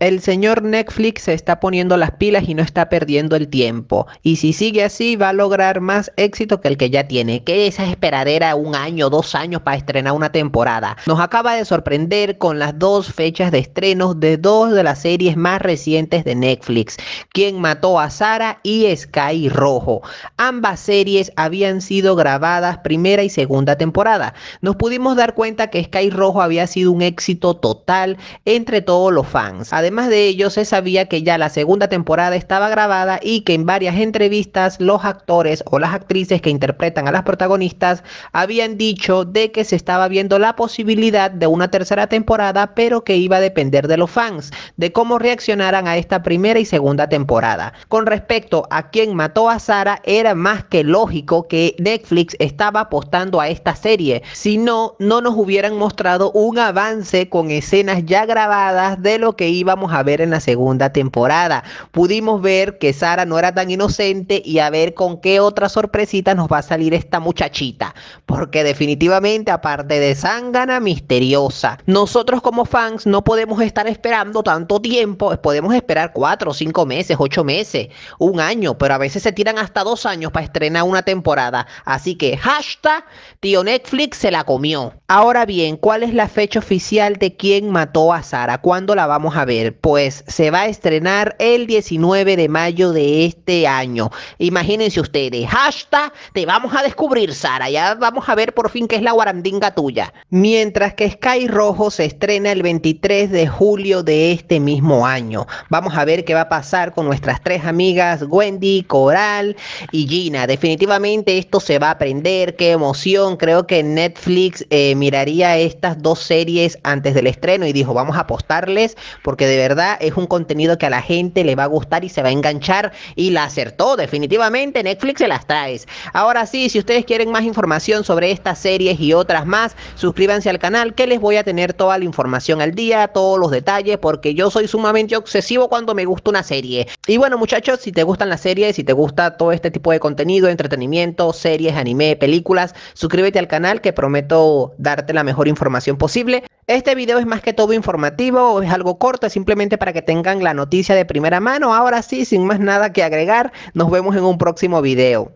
el señor Netflix se está poniendo las pilas y no está perdiendo el tiempo. Y si sigue así, va a lograr más éxito que el que ya tiene. Que esa esperadera un año, dos años para estrenar una temporada. Nos acaba de sorprender con las dos fechas de estrenos de dos de las series más recientes de Netflix. Quien mató a Sara y Sky Rojo. Ambas series habían sido grabadas primera y segunda temporada. Nos pudimos dar cuenta que Sky Rojo había sido un éxito total entre todos los fans. Además de ello, se sabía que ya la segunda temporada estaba grabada y que en varias entrevistas los actores o las actrices que interpretan a las protagonistas habían dicho de que se estaba viendo la posibilidad de una tercera temporada, pero que iba a depender de los fans, de cómo reaccionaran a esta primera y segunda temporada. Con respecto a quien mató a Sara, era más que lógico que Netflix estaba apostando a esta serie, si no, no nos hubieran mostrado un avance con escenas ya grabadas de lo que iba vamos a ver en la segunda temporada. Pudimos ver que Sara no era tan inocente y a ver con qué otra sorpresita nos va a salir esta muchachita. Porque definitivamente, aparte de sangana misteriosa. Nosotros como fans no podemos estar esperando tanto tiempo. Eh, podemos esperar cuatro, cinco meses, ocho meses, un año. Pero a veces se tiran hasta dos años para estrenar una temporada. Así que hashtag tío Netflix se la comió. Ahora bien, ¿cuál es la fecha oficial de quién mató a Sara? ¿Cuándo la vamos a ver? pues se va a estrenar el 19 de mayo de este año. Imagínense ustedes, hashtag te vamos a descubrir, Sara, ya vamos a ver por fin qué es la guarandinga tuya. Mientras que Sky Rojo se estrena el 23 de julio de este mismo año. Vamos a ver qué va a pasar con nuestras tres amigas Wendy, Coral y Gina. Definitivamente esto se va a aprender, qué emoción. Creo que Netflix eh, miraría estas dos series antes del estreno y dijo, vamos a apostarles porque de verdad es un contenido que a la gente le va a gustar y se va a enganchar y la acertó definitivamente, Netflix se las trae. Ahora sí, si ustedes quieren más información sobre estas series y otras más, suscríbanse al canal que les voy a tener toda la información al día, todos los detalles, porque yo soy sumamente obsesivo cuando me gusta una serie. Y bueno muchachos, si te gustan las series, si te gusta todo este tipo de contenido, entretenimiento, series, anime, películas, suscríbete al canal que prometo darte la mejor información posible. Este video es más que todo informativo, es algo corto, es simplemente para que tengan la noticia de primera mano. Ahora sí, sin más nada que agregar, nos vemos en un próximo video.